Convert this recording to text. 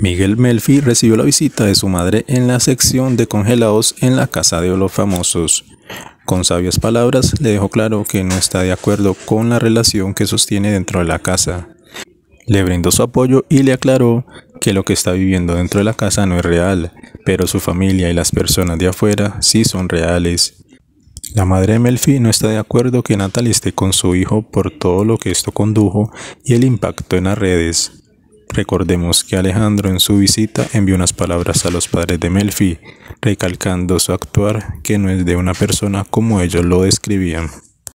Miguel Melfi recibió la visita de su madre en la sección de congelados en la casa de los famosos. Con sabias palabras le dejó claro que no está de acuerdo con la relación que sostiene dentro de la casa. Le brindó su apoyo y le aclaró que lo que está viviendo dentro de la casa no es real, pero su familia y las personas de afuera sí son reales. La madre de Melfi no está de acuerdo que Natalie esté con su hijo por todo lo que esto condujo y el impacto en las redes. Recordemos que Alejandro en su visita envió unas palabras a los padres de Melfi, recalcando su actuar que no es de una persona como ellos lo describían.